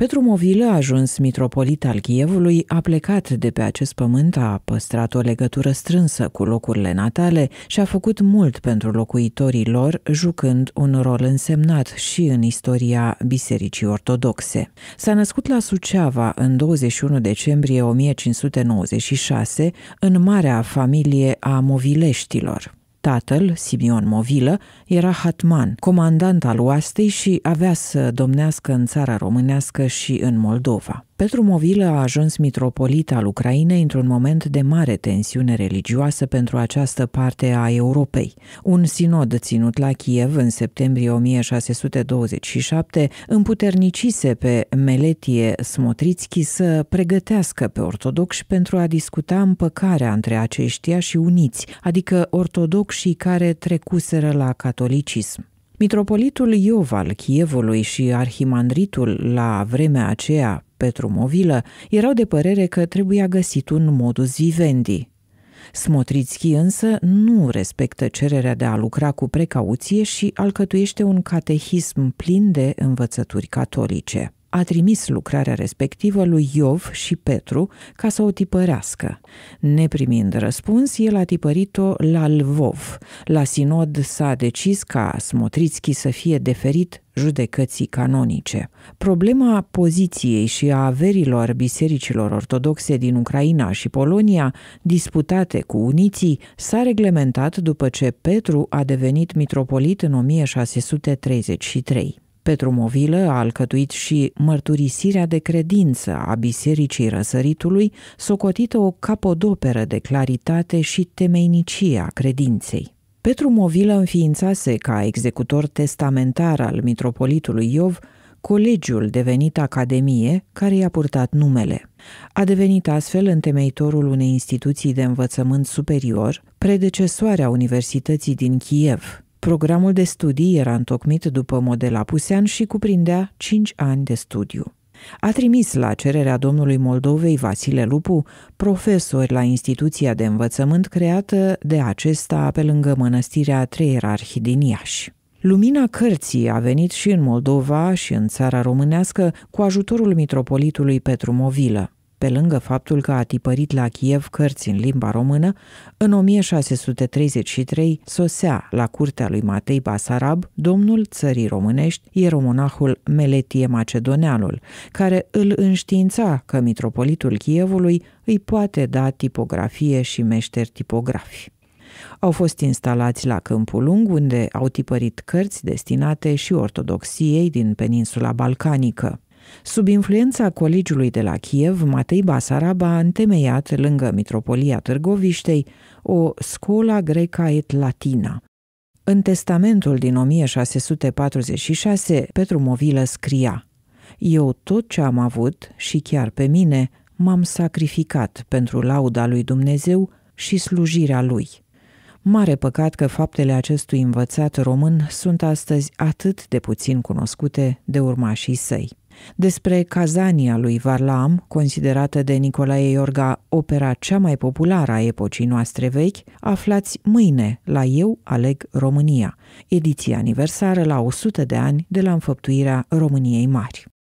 Petru Movilă, a ajuns mitropolit al Chievului, a plecat de pe acest pământ, a păstrat o legătură strânsă cu locurile natale și a făcut mult pentru locuitorii lor, jucând un rol însemnat și în istoria Bisericii Ortodoxe. S-a născut la Suceava în 21 decembrie 1596, în marea familie a Movileștilor. Tatăl, Simeon Movilă, era hatman, comandant al oastei și avea să domnească în țara românească și în Moldova. Petru Movilă a ajuns mitropolit al Ucrainei într-un moment de mare tensiune religioasă pentru această parte a Europei. Un sinod ținut la Kiev în septembrie 1627 împuternicise pe Meletie Smotrițchi să pregătească pe ortodoxi pentru a discuta împăcarea între aceștia și uniți, adică ortodoxii care trecuseră la catolicism. Mitropolitul Iov al Chievului și arhimandritul la vremea aceea, Petru Movilă erau de părere că trebuia găsit un modus vivendi. Smotrițchi însă nu respectă cererea de a lucra cu precauție și alcătuiește un catehism plin de învățături catolice a trimis lucrarea respectivă lui Iov și Petru ca să o tipărească. Neprimind răspuns, el a tipărit-o la Lvov. La sinod s-a decis ca Smotrițchi să fie deferit judecății canonice. Problema poziției și a averilor bisericilor ortodoxe din Ucraina și Polonia, disputate cu uniții, s-a reglementat după ce Petru a devenit mitropolit în 1633. Petru Movilă a alcătuit și mărturisirea de credință a Bisericii Răsăritului, socotită o capodoperă de claritate și temeinicie a credinței. Petru Movilă înființase ca executor testamentar al mitropolitului Iov colegiul devenit Academie, care i-a purtat numele. A devenit astfel întemeitorul unei instituții de învățământ superior, predecesoarea Universității din Kiev. Programul de studii era întocmit după model apusean și cuprindea 5 ani de studiu. A trimis la cererea domnului Moldovei Vasile Lupu profesori la instituția de învățământ creată de acesta pe lângă mănăstirea Treierarhi din Iași. Lumina cărții a venit și în Moldova și în țara românească cu ajutorul mitropolitului Petru Movilă. Pe lângă faptul că a tipărit la Kiev cărți în limba română, în 1633 sosea la curtea lui Matei Basarab domnul țării românești, ieromonahul Meletie Macedoneanul, care îl înștiința că mitropolitul Kievului îi poate da tipografie și meșteri tipografi. Au fost instalați la Câmpul Lung, unde au tipărit cărți destinate și ortodoxiei din peninsula balcanică. Sub influența colegiului de la Kiev, Matei Basarab a întemeiat, lângă Mitropolia Târgoviștei, o scola greca et latina. În testamentul din 1646, Petru Movilă scria Eu tot ce am avut și chiar pe mine m-am sacrificat pentru lauda lui Dumnezeu și slujirea lui. Mare păcat că faptele acestui învățat român sunt astăzi atât de puțin cunoscute de urmașii săi despre Cazania lui Varlam, considerată de Nicolae Iorga opera cea mai populară a epocii noastre vechi, aflați mâine la Eu aleg România, ediție aniversară la 100 de ani de la înfăptuirea României Mari.